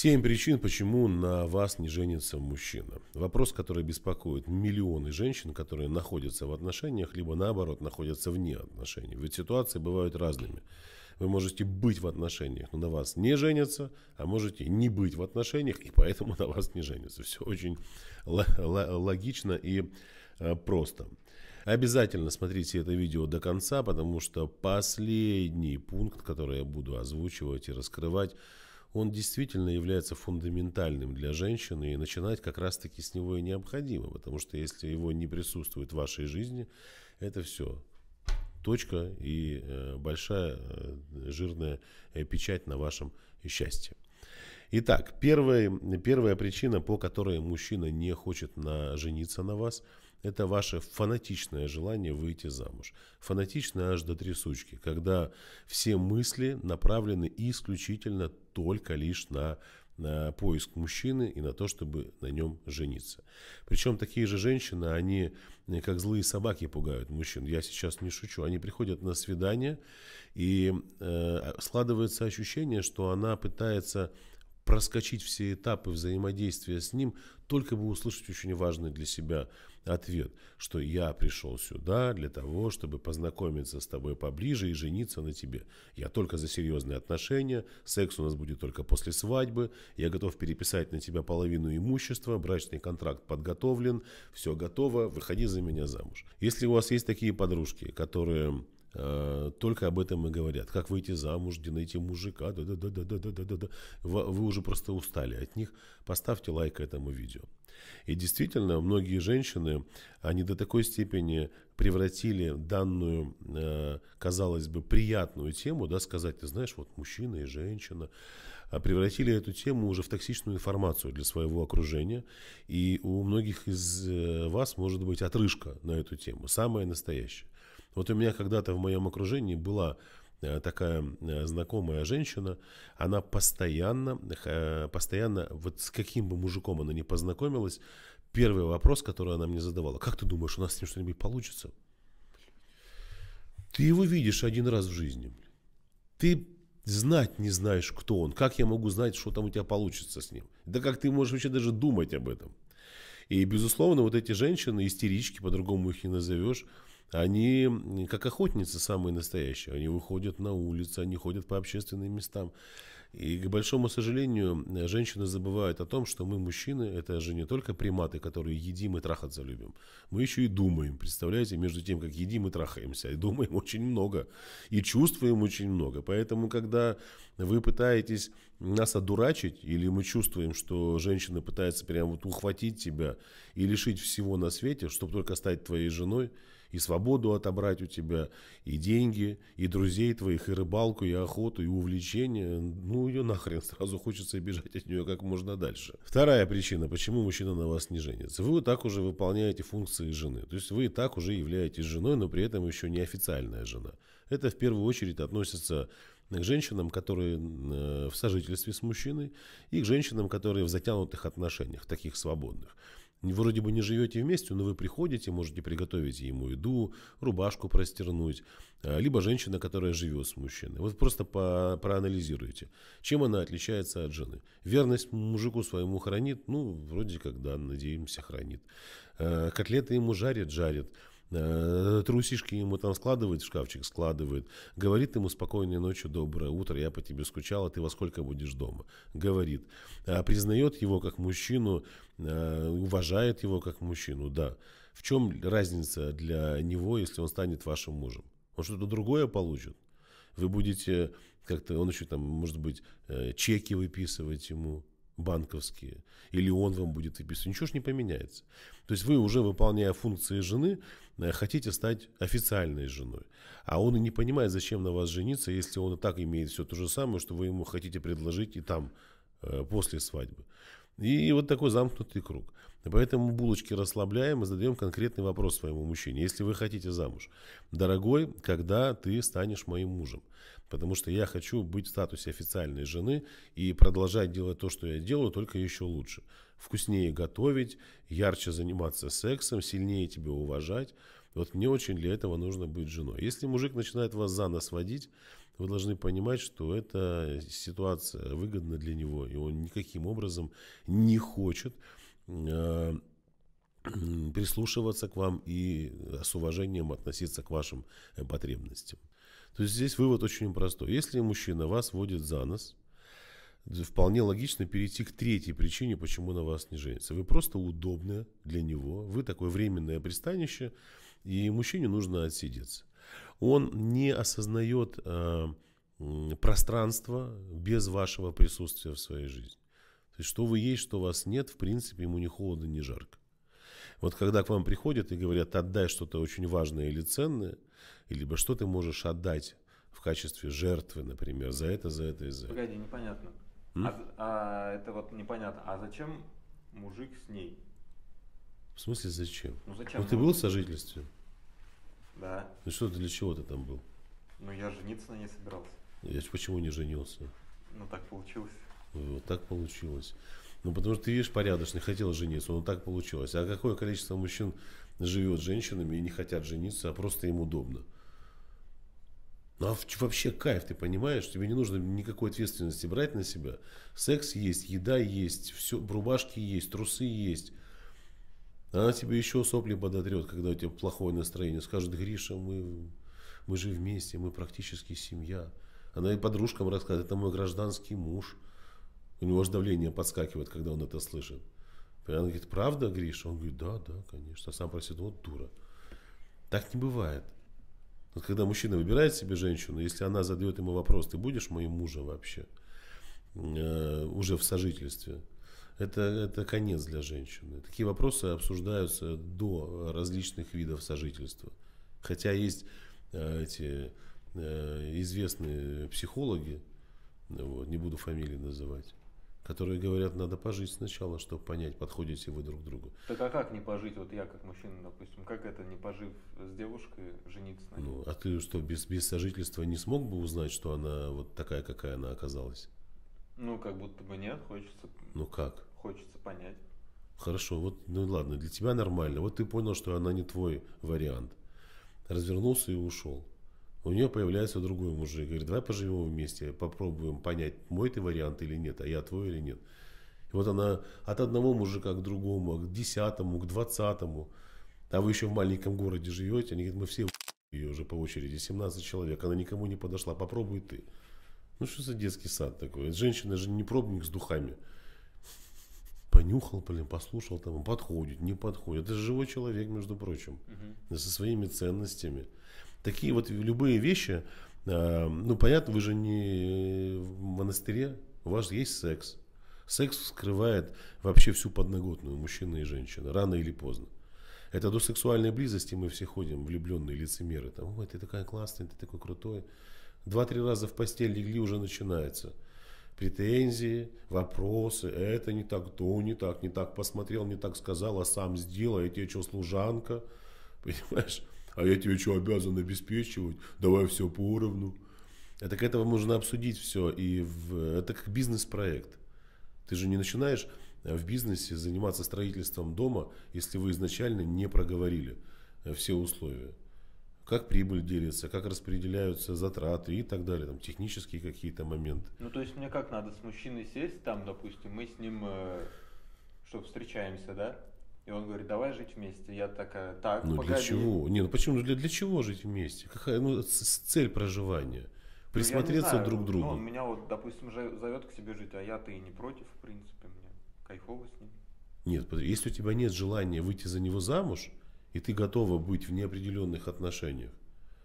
Семь причин, почему на вас не женится мужчина. Вопрос, который беспокоит миллионы женщин, которые находятся в отношениях, либо наоборот находятся вне отношений. Ведь ситуации бывают разными. Вы можете быть в отношениях, но на вас не женятся, а можете не быть в отношениях, и поэтому на вас не женятся. Все очень логично и э, просто. Обязательно смотрите это видео до конца, потому что последний пункт, который я буду озвучивать и раскрывать, он действительно является фундаментальным для женщины, и начинать как раз-таки с него и необходимо, потому что если его не присутствует в вашей жизни, это все. Точка и э, большая э, жирная э, печать на вашем счастье. Итак, первая, первая причина, по которой мужчина не хочет на, жениться на вас – это ваше фанатичное желание выйти замуж. Фанатичное аж до трясучки, когда все мысли направлены исключительно только лишь на на поиск мужчины и на то, чтобы на нем жениться. Причем такие же женщины, они э, как злые собаки пугают мужчин. Я сейчас не шучу. Они приходят на свидание, и э, складывается ощущение, что она пытается проскочить все этапы взаимодействия с ним, только бы услышать очень важный для себя ответ, что я пришел сюда для того, чтобы познакомиться с тобой поближе и жениться на тебе. Я только за серьезные отношения, секс у нас будет только после свадьбы, я готов переписать на тебя половину имущества, брачный контракт подготовлен, все готово, выходи за меня замуж. Если у вас есть такие подружки, которые Э, только об этом и говорят. Как выйти замуж, где найти мужика, да-да-да-да-да-да-да. Вы уже просто устали от них. Поставьте лайк этому видео. И действительно, многие женщины, они до такой степени превратили данную, э, казалось бы, приятную тему, да, сказать, ты знаешь, вот мужчина и женщина, а превратили эту тему уже в токсичную информацию для своего окружения. И у многих из э, вас может быть отрыжка на эту тему, самая настоящая. Вот у меня когда-то в моем окружении была э, такая э, знакомая женщина, она постоянно, э, постоянно, вот с каким бы мужиком она ни познакомилась, первый вопрос, который она мне задавала, как ты думаешь, у нас с ним что-нибудь получится? Ты его видишь один раз в жизни. Ты знать не знаешь, кто он. Как я могу знать, что там у тебя получится с ним? Да как ты можешь вообще даже думать об этом? И, безусловно, вот эти женщины, истерички, по-другому их не назовешь, они как охотницы самые настоящие. Они выходят на улицы, они ходят по общественным местам. И, к большому сожалению, э, женщины забывают о том, что мы, мужчины, это же не только приматы, которые едим и трахаться любим. Мы еще и думаем, представляете, между тем, как едим и трахаемся. И думаем очень много. И чувствуем очень много. Поэтому, когда вы пытаетесь нас одурачить, или мы чувствуем, что женщина пытается прямо вот ухватить тебя и лишить всего на свете, чтобы только стать твоей женой, и свободу отобрать у тебя, и деньги, и друзей твоих, и рыбалку, и охоту, и увлечение. Ну, ее нахрен, сразу хочется бежать от нее как можно дальше. Вторая причина, почему мужчина на вас не женится. Вы вот так уже выполняете функции жены. То есть вы и так уже являетесь женой, но при этом еще не официальная жена. Это в первую очередь относится к женщинам, которые э, в сожительстве с мужчиной, и к женщинам, которые в затянутых отношениях, таких свободных. Вроде бы не живете вместе, но вы приходите, можете приготовить ему еду, рубашку простернуть, э, либо женщина, которая живет с мужчиной. Вот просто по проанализируйте, чем она отличается от жены. Верность мужику своему хранит, ну, вроде как, да, надеемся, хранит. Э, котлеты ему жарит, жарит. Э, трусишки ему там складывает в шкафчик, складывает, говорит ему спокойной ночи, доброе утро, я по тебе скучала, ты во сколько будешь дома, говорит, э, признает его как мужчину, э, уважает его как мужчину, да. В чем разница для него, если он станет вашим мужем? Он что-то другое получит? Вы будете как-то, он еще там, может быть, чеки выписывать ему, банковские, или он вам будет выписывать, ничего ж не поменяется. То есть вы уже, выполняя функции жены, э, хотите стать официальной женой. А он и не понимает, зачем на вас жениться, если он и так имеет все то же самое, что вы ему хотите предложить и там, э, после свадьбы. И вот такой замкнутый круг. И поэтому булочки расслабляем и задаем конкретный вопрос своему мужчине. Если вы хотите замуж, дорогой, когда ты станешь моим мужем? Потому что я хочу быть в статусе официальной жены и продолжать делать то, что я делаю, только еще лучше. Вкуснее готовить, ярче заниматься сексом, сильнее тебя уважать. Вот мне очень для этого нужно быть женой. Если мужик начинает вас за нас водить, вы должны понимать, что эта ситуация выгодна для него, и он никаким образом не хочет Э, прислушиваться к вам и э, с уважением относиться к вашим э, потребностям. То есть здесь вывод очень простой. Если мужчина вас водит за нос, вполне логично перейти к третьей причине, почему на вас не женится. Вы просто удобны для него, вы такое временное пристанище, и мужчине нужно отсидеться. Он не осознает э, пространство без вашего присутствия в своей жизни. То есть, что вы есть, что вас нет, в принципе, ему ни холодно, ни жарко. Вот когда к вам приходят и говорят, отдай что-то очень важное или ценное, либо что ты можешь отдать в качестве жертвы, например, за это, за это и за это. Погоди, непонятно. М? А, а, это вот непонятно. А зачем мужик с ней? В смысле зачем? Ну зачем? Ну ты был в сожительстве? Да. Ну что ты для чего ты там был? Ну я жениться на ней собирался. Я почему не женился? Ну так получилось. Вот так получилось. Ну, потому что ты видишь, порядочный хотел жениться, но так получилось. А какое количество мужчин живет женщинами и не хотят жениться, а просто им удобно? Ну, а вообще кайф, ты понимаешь? Тебе не нужно никакой ответственности брать на себя. Секс есть, еда есть, все, рубашки есть, трусы есть. Она тебе еще сопли подотрет, когда у тебя плохое настроение. Скажет, Гриша, мы, мы же вместе, мы практически семья. Она и подружкам рассказывает, это мой гражданский муж – у него же давление подскакивает, когда он это слышит. И она говорит, правда, Гриша? Он говорит, да, да, конечно. А сам просит, вот дура. Так не бывает. Вот когда мужчина выбирает себе женщину, если она задает ему вопрос, ты будешь моим мужем вообще, э, уже в сожительстве, это, это конец для женщины. Такие вопросы обсуждаются до различных видов сожительства. Хотя есть э, эти э, известные психологи, вот, не буду фамилии называть, которые говорят, надо пожить сначала, чтобы понять, подходите вы друг другу. Так а как не пожить, вот я как мужчина, допустим, как это не пожив с девушкой, жениться на ней? Ну, а ты что, без, без сожительства не смог бы узнать, что она вот такая, какая она оказалась? Ну, как будто бы нет, хочется... Ну как? Хочется понять. Хорошо, вот, ну ладно, для тебя нормально. Вот ты понял, что она не твой вариант. Развернулся и ушел у нее появляется другой мужик, говорит, давай поживем вместе, попробуем понять, мой ты вариант или нет, а я твой или нет. И вот она от одного мужика к другому, к десятому, к двадцатому. А вы еще в маленьком городе живете. Они говорят, мы все ее уже по очереди, 17 человек. Она никому не подошла, попробуй ты. Ну что за детский сад такой? Женщина же не пробник с духами. Понюхал, блин, послушал, там подходит, не подходит. Это же живой человек, между прочим, угу. со своими ценностями такие вот любые вещи, э, ну, понятно, вы же не в монастыре, у вас есть секс. Секс скрывает вообще всю подноготную мужчины и женщины, рано или поздно. Это до сексуальной близости мы все ходим, влюбленные лицемеры. Там, Ой, ты такая классная, ты такой крутой. Два-три раза в постель легли, уже начинается. Претензии, вопросы, это не так, то не так, не так посмотрел, не так сказал, а сам сделал, я тебе что, служанка? Понимаешь? а я тебе что, обязан обеспечивать? Давай все поровну. Это а к этому нужно обсудить все. И в, это как бизнес-проект. Ты же не начинаешь э, в бизнесе заниматься строительством дома, если вы изначально не проговорили э, все условия. Как прибыль делится, как распределяются затраты и так далее, там технические какие-то моменты. Ну то есть мне как надо с мужчиной сесть там, допустим, мы с ним, э, что встречаемся, да? И он говорит, давай жить вместе. Я такая, так, Ну погоди. для чего? Не, ну почему? Для, для чего жить вместе? Какая ну, цель проживания? Ну, Присмотреться ну, знаю, друг к ну, другу. Ну, он меня вот, допустим, зовет к себе жить, а я-то и не против, в принципе, мне кайфово с ним. Нет, если у тебя нет желания выйти за него замуж, и ты готова быть в неопределенных отношениях.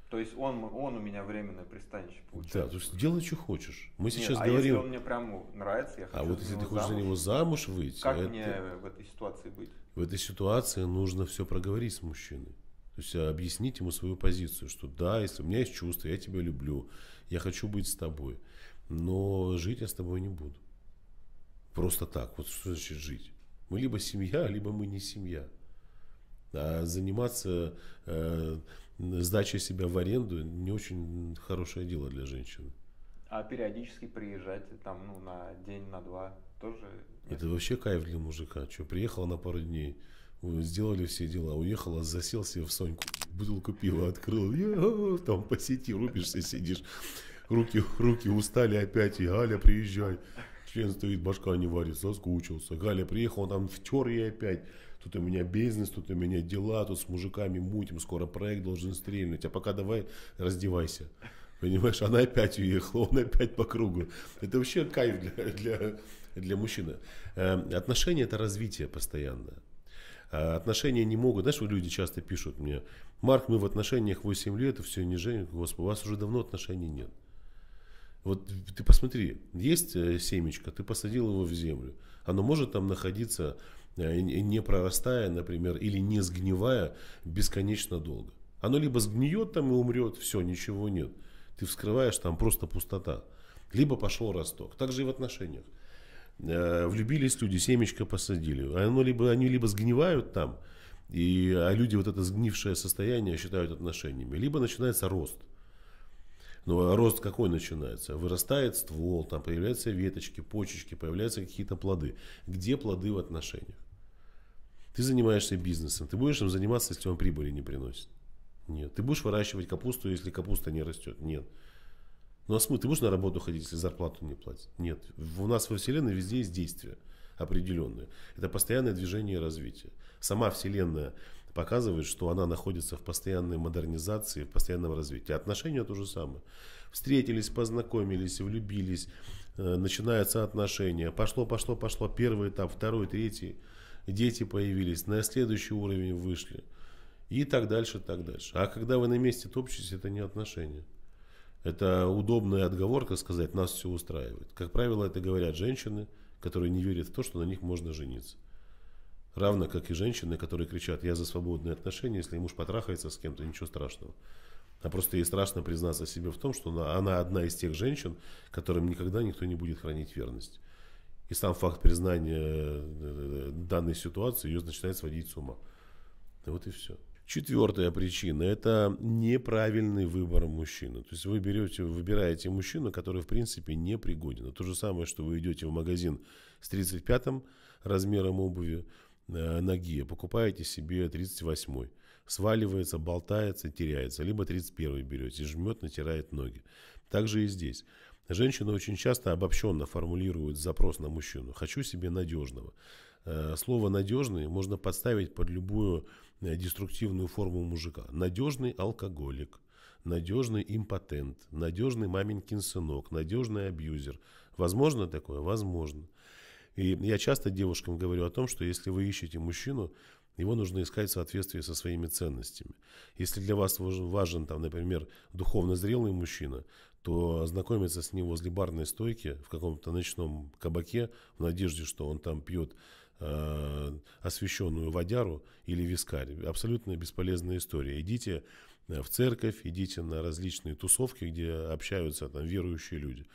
То есть он, он у меня временное пристанище получается. Да, то есть делай, что хочешь. Мы Нет, сейчас а говорим. Если он мне прям нравится, я а хочу. А вот если ты хочешь замуж, за него замуж выйти. Как это... мне в этой ситуации быть? В этой ситуации нужно все проговорить с мужчиной. То есть а, объяснить ему свою позицию, что да, если у меня есть чувства, я тебя люблю, я хочу быть с тобой, но жить я с тобой не буду. Просто так. Вот что значит жить? Мы либо семья, либо мы не семья. А заниматься э, сдачей себя в аренду не очень хорошее дело для женщины. А периодически приезжать там ну, на день, на два тоже... Это вообще кайф для мужика. Что, приехала на пару дней, сделали все дела, уехала, засел себе в Соньку, бутылку пива открыл, а, там по сети рубишься, сидишь, руки, руки устали опять, и Галя, приезжай. Член стоит, башка не варит, соскучился. Галя приехал, он там втер ей опять. Тут у меня бизнес, тут у меня дела, тут с мужиками мутим, скоро проект должен стрельнуть. А пока давай раздевайся. Понимаешь, она опять уехала, он опять по кругу. Это вообще кайф для, для, для мужчины. Эм, отношения – это развитие постоянно. А отношения не могут. Знаешь, люди часто пишут мне, Марк, мы в отношениях 8 лет, и все, не женим. Господи, у вас уже давно отношений нет. Вот ты посмотри, есть э, семечко, ты посадил его в землю. Оно может там находиться, э, не прорастая, например, или не сгнивая бесконечно долго. Оно либо сгниет там и умрет, все, ничего нет ты вскрываешь, там просто пустота. Либо пошел росток. Так же и в отношениях. Э, влюбились люди, семечко посадили. Оно либо, они либо сгнивают там, и, а люди вот это сгнившее состояние считают отношениями. Либо начинается рост. Но ну, а рост какой начинается? Вырастает ствол, там появляются веточки, почечки, появляются какие-то плоды. Где плоды в отношениях? Ты занимаешься бизнесом, ты будешь им заниматься, если он прибыли не приносит. Нет. Ты будешь выращивать капусту, если капуста не растет? Нет. Ну а смысл? Ты будешь на работу ходить, если зарплату не платят? Нет. У нас во Вселенной везде есть действия определенные. Это постоянное движение и развитие. Сама Вселенная показывает, что она находится в постоянной модернизации, в постоянном развитии. А отношения то же самое. Встретились, познакомились, влюбились, э, начинаются отношения. Пошло, пошло, пошло. Первый этап, второй, третий. Дети появились, на следующий уровень вышли. И так дальше, так дальше. А когда вы на месте топчетесь, это не отношения. Это удобная отговорка сказать, нас все устраивает. Как правило, это говорят женщины, которые не верят в то, что на них можно жениться. Равно как и женщины, которые кричат, я за свободные отношения, если муж потрахается с кем-то, ничего страшного. А просто ей страшно признаться себе в том, что она, она одна из тех женщин, которым никогда никто не будет хранить верность. И сам факт признания э, э, данной ситуации ее начинает сводить с ума. вот и все. Четвертая причина – это неправильный выбор мужчины. То есть вы берете, выбираете мужчину, который в принципе не пригоден. то же самое, что вы идете в магазин с 35-м размером обуви э, ноги, покупаете себе 38-й. Сваливается, болтается, теряется. Либо 31-й берете, жмет, натирает ноги. Также и здесь. Женщины очень часто обобщенно формулируют запрос на мужчину. «Хочу себе надежного». Э, слово «надежный» можно подставить под любую э, деструктивную форму мужика. Надежный алкоголик, надежный импотент, надежный маменькин сынок, надежный абьюзер. Возможно такое? Возможно. И я часто девушкам говорю о том, что если вы ищете мужчину, его нужно искать в соответствии со своими ценностями. Если для вас важен, там, например, духовно зрелый мужчина, то знакомиться с ним возле барной стойки в каком-то ночном кабаке в надежде, что он там пьет Э, освященную водяру или вискарь. Абсолютно бесполезная история. Идите э, в церковь, идите на различные тусовки, где общаются там верующие люди.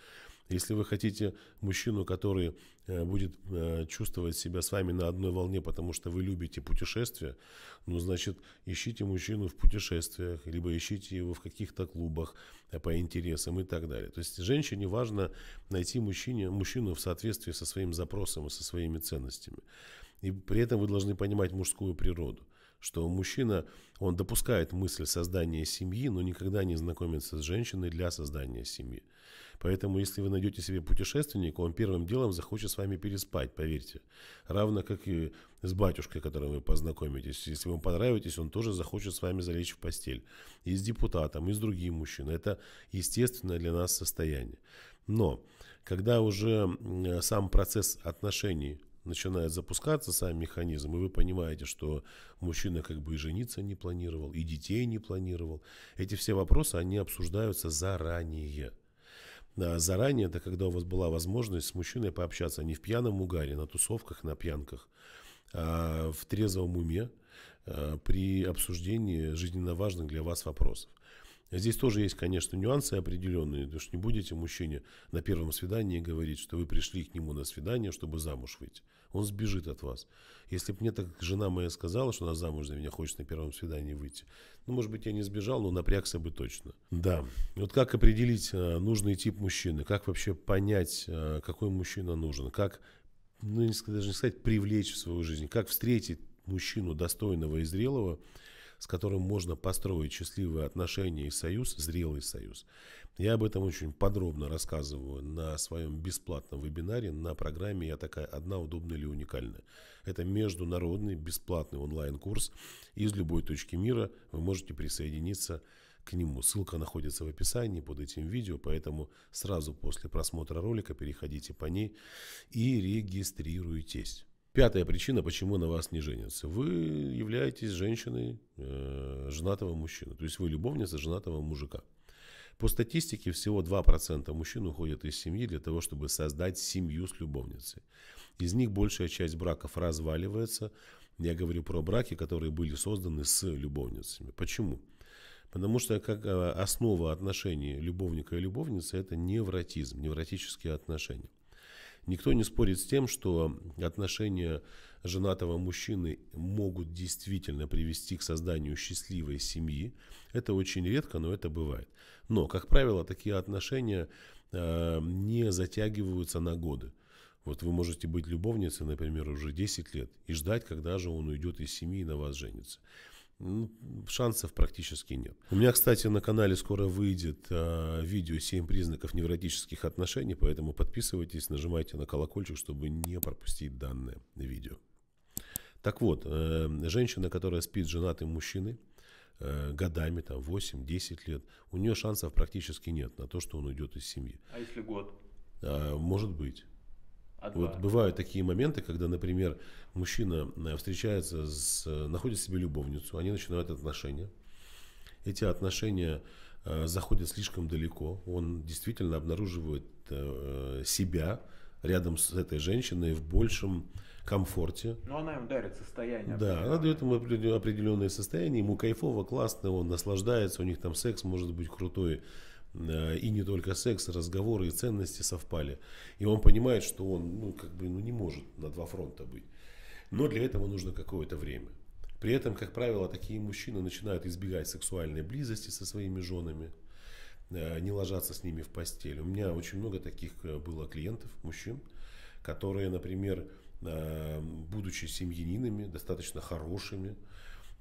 Если вы хотите мужчину, который э, будет э, чувствовать себя с вами на одной волне, потому что вы любите путешествия, ну, значит, ищите мужчину в путешествиях, либо ищите его в каких-то клубах э, по интересам и так далее. То есть женщине важно найти мужчине, мужчину в соответствии со своим запросом и со своими ценностями. И при этом вы должны понимать мужскую природу что мужчина, он допускает мысль создания семьи, но никогда не знакомится с женщиной для создания семьи. Поэтому, если вы найдете себе путешественника, он первым делом захочет с вами переспать, поверьте. Равно как и с батюшкой, которым вы познакомитесь. Если вам понравитесь, он тоже захочет с вами залечь в постель. И с депутатом, и с другим мужчиной. Это естественное для нас состояние. Но, когда уже сам процесс отношений начинает запускаться сам механизм, и вы понимаете, что мужчина как бы и жениться не планировал, и детей не планировал. Эти все вопросы, они обсуждаются заранее заранее, да когда у вас была возможность с мужчиной пообщаться, не в пьяном угаре, на тусовках, на пьянках, а в трезвом уме а, при обсуждении жизненно важных для вас вопросов. Здесь тоже есть, конечно, нюансы определенные. потому что не будете мужчине на первом свидании говорить, что вы пришли к нему на свидание, чтобы замуж выйти. Он сбежит от вас. Если бы мне так жена моя сказала, что она замуж за меня хочет на первом свидании выйти, ну, может быть, я не сбежал, но напрягся бы точно. Да. Вот как определить э, нужный тип мужчины? Как вообще понять, э, какой мужчина нужен? Как, ну, даже не сказать, привлечь в свою жизнь? Как встретить мужчину достойного и зрелого, с которым можно построить счастливые отношения и союз, зрелый союз. Я об этом очень подробно рассказываю на своем бесплатном вебинаре на программе «Я такая одна, удобная или уникальная». Это международный бесплатный онлайн-курс из любой точки мира. Вы можете присоединиться к нему. Ссылка находится в описании под этим видео, поэтому сразу после просмотра ролика переходите по ней и регистрируйтесь. Пятая причина, почему на вас не женятся. Вы являетесь женщиной э, женатого мужчины. То есть вы любовница женатого мужика. По статистике всего 2% мужчин уходят из семьи для того, чтобы создать семью с любовницей. Из них большая часть браков разваливается. Я говорю про браки, которые были созданы с любовницами. Почему? Потому что как э, основа отношений любовника и любовницы это невротизм, невротические отношения. Никто не спорит с тем, что отношения женатого мужчины могут действительно привести к созданию счастливой семьи. Это очень редко, но это бывает. Но, как правило, такие отношения э, не затягиваются на годы. Вот вы можете быть любовницей, например, уже 10 лет и ждать, когда же он уйдет из семьи и на вас женится ну, шансов практически нет. У меня, кстати, на канале скоро выйдет э, видео 7 признаков невротических отношений, поэтому подписывайтесь, нажимайте на колокольчик, чтобы не пропустить данное видео. Так вот, э, женщина, которая спит с женатым мужчиной, э, годами, там, 8-10 лет, у нее шансов практически нет на то, что он уйдет из семьи. А если год? Э, может быть. А вот два. бывают такие моменты, когда, например, мужчина э, встречается с, э, находит себе любовницу, они начинают отношения. Эти отношения э, заходят слишком далеко. Он действительно обнаруживает э, себя рядом с этой женщиной в большем комфорте. Но ну, она ему дарит состояние. Да, она дает ему определенное состояние, ему кайфово, классно, он наслаждается, у них там секс может быть крутой Э, и не только секс, разговоры и ценности совпали. И он понимает, что он ну, как бы, ну, не может на два фронта быть. Но для этого нужно какое-то время. При этом, как правило, такие мужчины начинают избегать сексуальной близости со своими женами, э, не ложатся с ними в постель. У меня очень много таких э, было клиентов, мужчин, которые, например, будучи семьянинами, достаточно хорошими,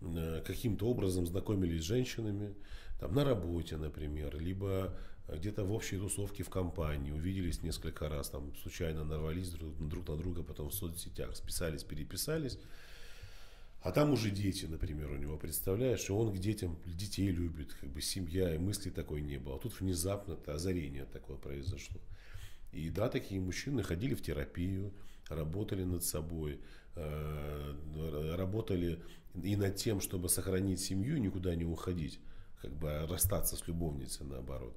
Э, каким-то образом знакомились с женщинами, там, на работе, например, либо э, где-то в общей тусовке в компании, увиделись несколько раз, там, случайно нарвались друг, друг на друга, потом в соцсетях списались, переписались. А там уже дети, например, у него, представляешь, и он к детям, детей любит, как бы семья, и мысли такой не было. А тут внезапно-то озарение такое произошло. И да, такие мужчины ходили в терапию, работали над собой, Э, работали и над тем, чтобы сохранить семью, никуда не уходить, как бы расстаться с любовницей наоборот.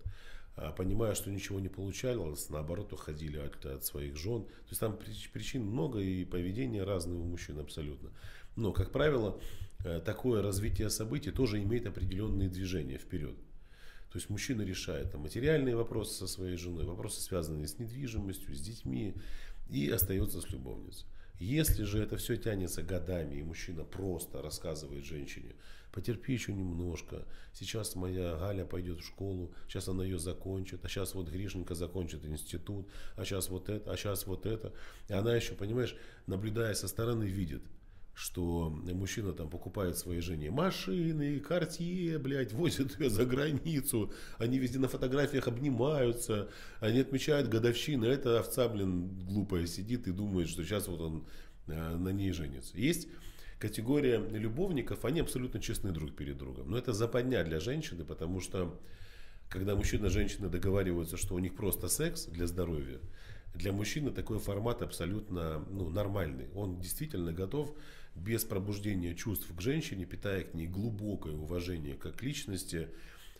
А понимая, что ничего не получалось, наоборот, уходили от, от своих жен. То есть там причин много и поведение разное у мужчин абсолютно. Но, как правило, э, такое развитие событий тоже имеет определенные движения вперед. То есть мужчина решает там, материальные вопросы со своей женой, вопросы, связанные с недвижимостью, с детьми, и остается с любовницей. Если же это все тянется годами, и мужчина просто рассказывает женщине, потерпи еще немножко, сейчас моя Галя пойдет в школу, сейчас она ее закончит, а сейчас вот Гришенька закончит институт, а сейчас вот это, а сейчас вот это. И она еще, понимаешь, наблюдая со стороны, видит – что мужчина там покупает своей жене машины, карте, блядь, возит ее за границу, они везде на фотографиях обнимаются, они отмечают годовщины, а эта овца, блин, глупая сидит и думает, что сейчас вот он э, на ней женится. Есть категория любовников, они абсолютно честны друг перед другом, но это западня для женщины, потому что когда мужчина и женщина договариваются, что у них просто секс для здоровья, для мужчины такой формат абсолютно ну, нормальный. Он действительно готов без пробуждения чувств к женщине, питая к ней глубокое уважение как к личности,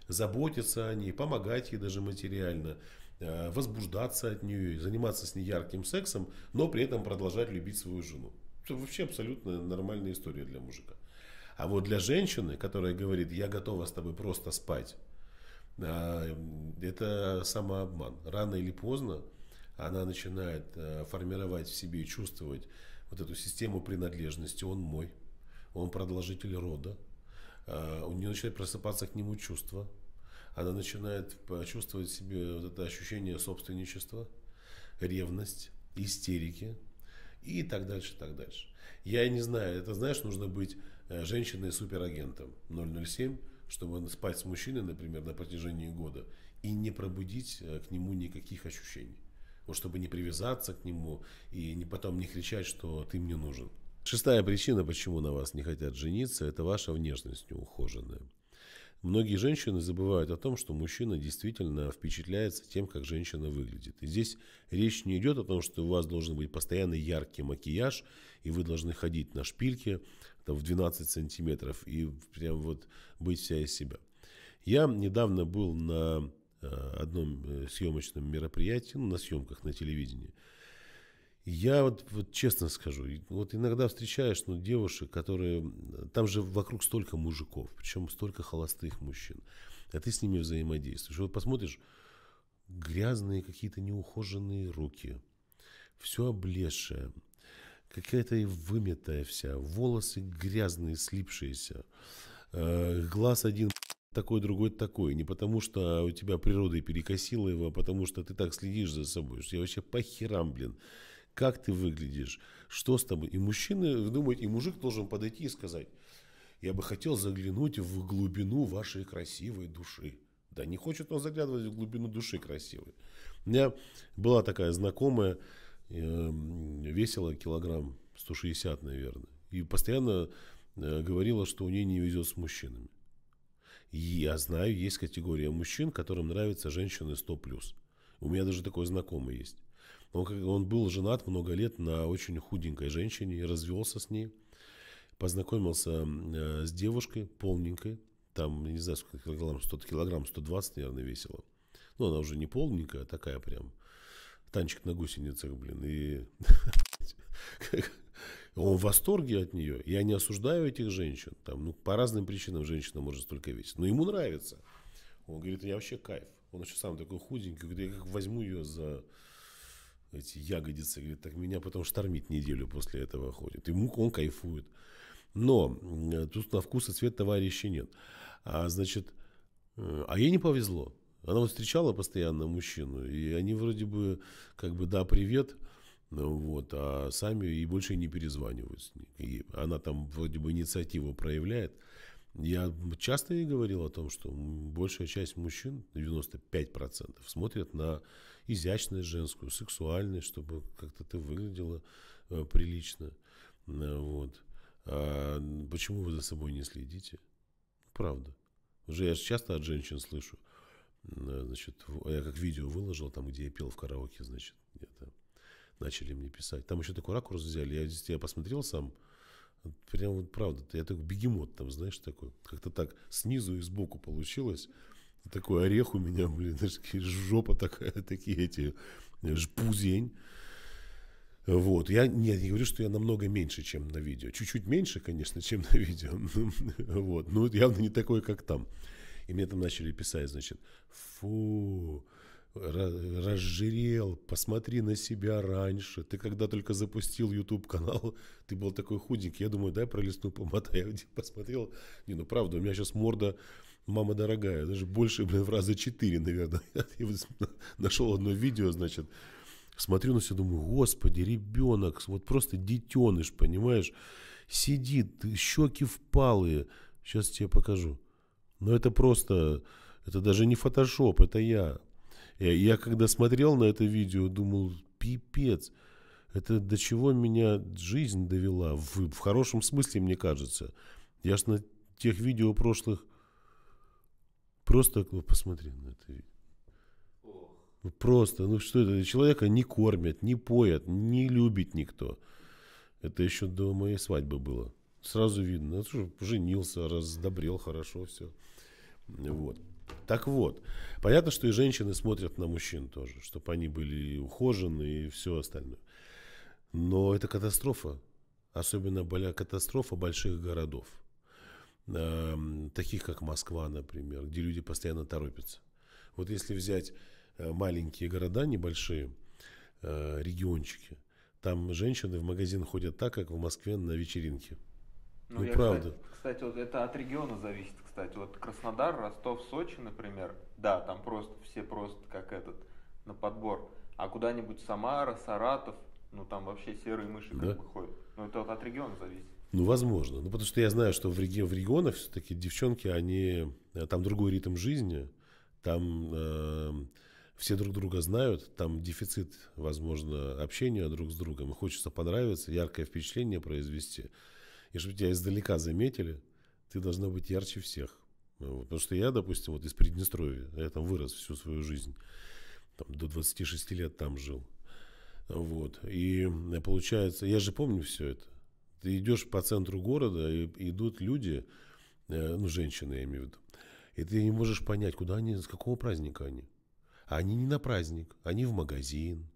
заботиться о ней, помогать ей даже материально, э, возбуждаться от нее, заниматься с ней ярким сексом, но при этом продолжать любить свою жену. Это вообще абсолютно нормальная история для мужика. А вот для женщины, которая говорит, я готова с тобой просто спать, э, это самообман. Рано или поздно она начинает э, формировать в себе и чувствовать вот эту систему принадлежности, он мой, он продолжитель рода, а, у нее начинает просыпаться к нему чувство, она начинает чувствовать себе вот это ощущение собственничества, ревность, истерики и так дальше, так дальше. Я не знаю, это, знаешь, нужно быть э, женщиной-суперагентом 007, чтобы спать с мужчиной, например, на протяжении года и не пробудить э, к нему никаких ощущений вот чтобы не привязаться к нему и не потом не кричать, что ты мне нужен. Шестая причина, почему на вас не хотят жениться, это ваша внешность неухоженная. Многие женщины забывают о том, что мужчина действительно впечатляется тем, как женщина выглядит. И здесь речь не идет о том, что у вас должен быть постоянный яркий макияж, и вы должны ходить на шпильке там, в 12 сантиметров и прям вот быть вся из себя. Я недавно был на Э, одном э, съемочном мероприятии, ну, на съемках на телевидении. Я вот, вот честно скажу, вот иногда встречаешь ну, девушек, которые... Там же вокруг столько мужиков, причем столько холостых мужчин. А ты с ними взаимодействуешь. Вот посмотришь, грязные какие-то неухоженные руки, все облезшее, какая-то выметая вся, волосы грязные, слипшиеся, э, глаз один такой, другой такой. Не потому, что у тебя природа перекосила его, а потому, что ты так следишь за собой. Что я вообще по херам, блин. Как ты выглядишь? Что с тобой? И мужчины думают, и мужик должен подойти и сказать, я бы хотел заглянуть в глубину вашей красивой души. Да не хочет он заглядывать в глубину души красивой. У меня была такая знакомая, э, весила килограмм 160, наверное. И постоянно э, говорила, что у нее не везет с мужчинами. Я а знаю, есть категория мужчин, которым нравятся женщины 100+. У меня даже такой знакомый есть. Он, он был женат много лет на очень худенькой женщине, развелся с ней, познакомился э, с девушкой полненькой, там, не знаю, сколько килограмм, 100 килограмм, 120, наверное, весила. Ну, она уже не полненькая, а такая прям, танчик на гусеницах, блин, и Он в восторге от нее. Я не осуждаю этих женщин. Там, ну, по разным причинам женщина может столько весить. Но ему нравится. Он говорит, я вообще кайф. Он еще сам такой худенький. Говорит, я как возьму ее за эти ягодицы. Говорит, так меня потом штормит неделю после этого ходит. Ему он кайфует. Но э, тут на вкус и цвет товарища нет. А значит, э, а ей не повезло. Она вот встречала постоянно мужчину, и они вроде бы, как бы, да, привет, ну вот, а сами и больше не перезванивают. И она там вроде бы инициативу проявляет. Я часто и говорил о том, что большая часть мужчин, 95%, смотрят на изящность женскую, сексуальность, чтобы как-то ты выглядела э, прилично. Э, вот. А почему вы за собой не следите? Правда. Уже я часто от женщин слышу. Э, значит, я как видео выложил, там, где я пел в караоке, значит, где-то начали мне писать. Там еще такой ракурс взяли, я, здесь я посмотрел сам, прям вот правда, я такой бегемот там, знаешь, такой, как-то так снизу и сбоку получилось. Такой орех у меня, блин, знаешь, жопа такая, такие эти, жпузень. Вот, я не, я говорю, что я намного меньше, чем на видео. Чуть-чуть меньше, конечно, чем на видео. вот, но явно не такой, как там. И мне там начали писать, значит, фу, разжирел, посмотри на себя раньше. Ты когда только запустил YouTube канал, ты был такой худенький. Я думаю, дай пролистну помотаю. Посмотрел. Не, ну правда, у меня сейчас морда мама дорогая. Даже больше, блин, в раза четыре, наверное. Я нашел одно видео, значит, смотрю на себя, думаю, господи, ребенок, вот просто детеныш, понимаешь? Сидит, щеки впалые. Сейчас тебе покажу. Но это просто, это даже не фотошоп, это я. Э, я когда смотрел на это видео, думал, пипец, это до чего меня жизнь довела, в, в хорошем смысле, мне кажется. Я ж на тех видео прошлых просто, ну, посмотри на это видео. Ну, просто, ну что это, человека не кормят, не поят, не любит никто. Это еще до моей свадьбы было. Сразу видно, ну, женился, раздобрел хорошо все. Вот. Так вот, понятно, что и женщины смотрят на мужчин тоже, чтобы они были ухожены и все остальное. Но это катастрофа, особенно катастрофа больших городов, таких как Москва, например, где люди постоянно торопятся. Вот если взять э, маленькие города, небольшие э, региончики, там женщины в магазин ходят так, как в Москве на вечеринке. Ну, ну правда. Кстати, кстати, вот это от региона зависит, кстати. Вот Краснодар, Ростов, Сочи, например, да, там просто все просто как этот на подбор. А куда-нибудь Самара, Саратов, ну там вообще серые мыши да? как бы ходят. Ну это вот от региона зависит. Ну, возможно. Ну, потому что я знаю, что в, реги- в регионах все-таки девчонки, они... Э, там другой ритм жизни, там э, все друг друга знают, там дефицит, возможно, общения друг с другом. И хочется понравиться, яркое впечатление произвести. И чтобы тебя издалека заметили, ты должна быть ярче всех. потому что я, допустим, вот из Приднестровья, я там вырос всю свою жизнь, там, до 26 лет там жил. Вот. И э, получается, я же помню все это. Ты идешь по центру города, и идут люди, э, ну, женщины, я имею в виду, и ты не можешь понять, куда они, с какого праздника они. они не на праздник, они в магазин,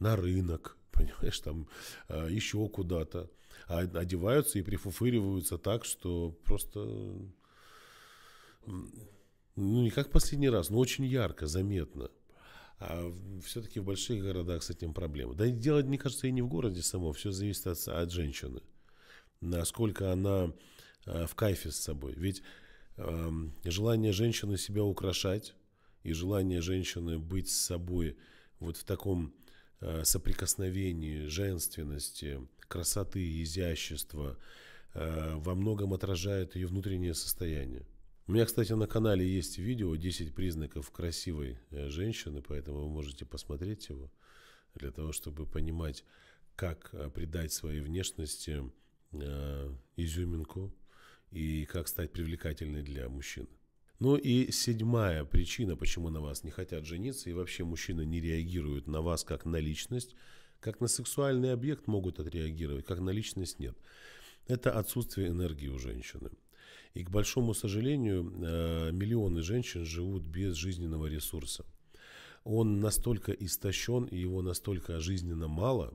на рынок, понимаешь, там э, еще куда-то. А одеваются и прифуфыриваются так, что просто... Ну, не как последний раз, но очень ярко, заметно. А все-таки в больших городах с этим проблема. Да и дело, мне кажется, и не в городе само, все зависит от, от женщины. Насколько она э, в кайфе с собой. Ведь э, желание женщины себя украшать и желание женщины быть с собой вот в таком э, соприкосновении, женственности, красоты и изящества, э, во многом отражает ее внутреннее состояние. У меня, кстати, на канале есть видео «10 признаков красивой э, женщины», поэтому вы можете посмотреть его для того, чтобы понимать, как э, придать своей внешности изюминку и как стать привлекательной для мужчин. Ну и седьмая причина, почему на вас не хотят жениться и вообще мужчины не реагируют на вас как на личность – как на сексуальный объект могут отреагировать, как на личность нет. Это отсутствие энергии у женщины. И, к большому сожалению, э, миллионы женщин живут без жизненного ресурса. Он настолько истощен и его настолько жизненно мало,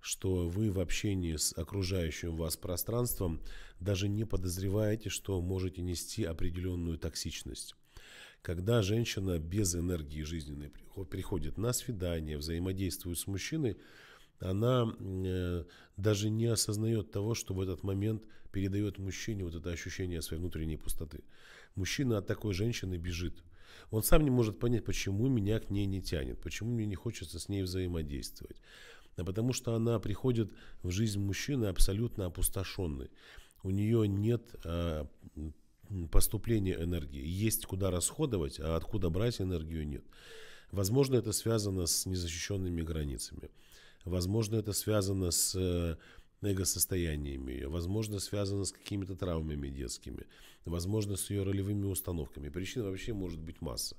что вы в общении с окружающим вас пространством даже не подозреваете, что можете нести определенную токсичность. Когда женщина без энергии жизненной приходит на свидание, взаимодействует с мужчиной, она э, даже не осознает того, что в этот момент передает мужчине вот это ощущение своей внутренней пустоты. Мужчина от такой женщины бежит. Он сам не может понять, почему меня к ней не тянет, почему мне не хочется с ней взаимодействовать. А потому что она приходит в жизнь мужчины абсолютно опустошенной. У нее нет а, поступление энергии. Есть куда расходовать, а откуда брать энергию нет. Возможно, это связано с незащищенными границами. Возможно, это связано с э, эго-состояниями, возможно, связано с какими-то травмами детскими, возможно, с ее ролевыми установками. Причин вообще может быть масса.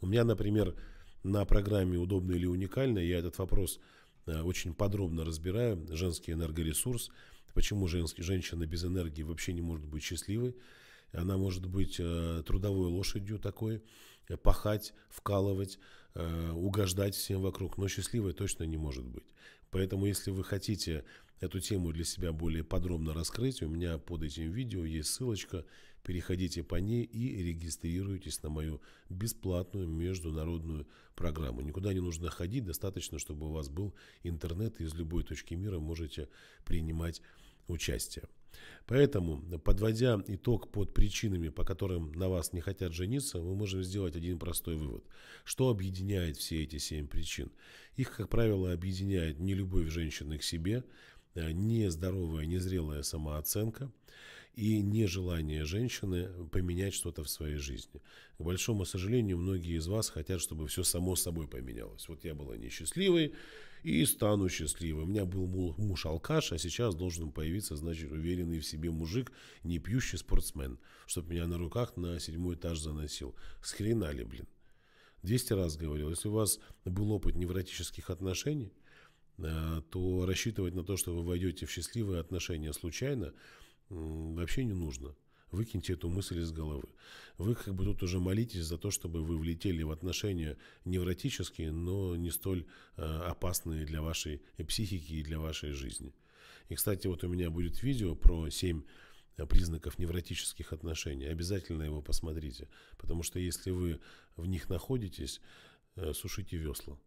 У меня, например, на программе «Удобно или уникально» я этот вопрос э, очень подробно разбираю, женский энергоресурс, почему женщина без энергии вообще не может быть счастливой, она может быть э, трудовой лошадью такой, э, пахать, вкалывать, э, угождать всем вокруг, но счастливой точно не может быть. Поэтому, если вы хотите эту тему для себя более подробно раскрыть, у меня под этим видео есть ссылочка. Переходите по ней и регистрируйтесь на мою бесплатную международную программу. Никуда не нужно ходить, достаточно, чтобы у вас был интернет, и из любой точки мира можете принимать участие. Поэтому, подводя итог под причинами, по которым на вас не хотят жениться, мы можем сделать один простой вывод. Что объединяет все эти семь причин? Их, как правило, объединяет не любовь женщины к себе, э, не здоровая, не зрелая самооценка и нежелание женщины поменять что-то в своей жизни. К большому сожалению, многие из вас хотят, чтобы все само собой поменялось. Вот я была несчастливой, и стану счастливым. У меня был муж-алкаш, а сейчас должен появиться, значит, уверенный в себе мужик, не пьющий спортсмен, чтобы меня на руках на седьмой этаж заносил. Схренали, блин. 200 раз говорил, если у вас был опыт невротических отношений, э, то рассчитывать на то, что вы войдете в счастливые отношения случайно, вообще не нужно. Выкиньте эту мысль из головы. Вы как бы тут уже молитесь за то, чтобы вы влетели в отношения невротические, но не столь э, опасные для вашей психики и для вашей жизни. И, кстати, вот у меня будет видео про семь э, признаков невротических отношений. Обязательно его посмотрите, потому что если вы в них находитесь, э, сушите весла.